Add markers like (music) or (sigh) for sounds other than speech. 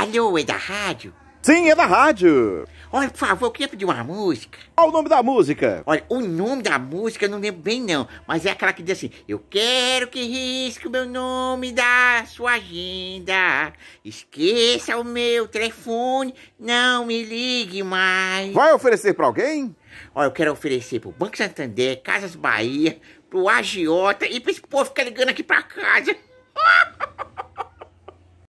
Alô, é da rádio? Sim, é da rádio. Olha, por favor, eu queria pedir uma música. Qual o nome da música? Olha, o nome da música eu não lembro bem não, mas é aquela que diz assim, eu quero que risque o meu nome da sua agenda, esqueça o meu telefone, não me ligue mais. Vai oferecer pra alguém? Olha, eu quero oferecer pro Banco Santander, Casas Bahia, pro Agiota e pra esse povo ficar tá ligando aqui pra casa. Ah! (laughs)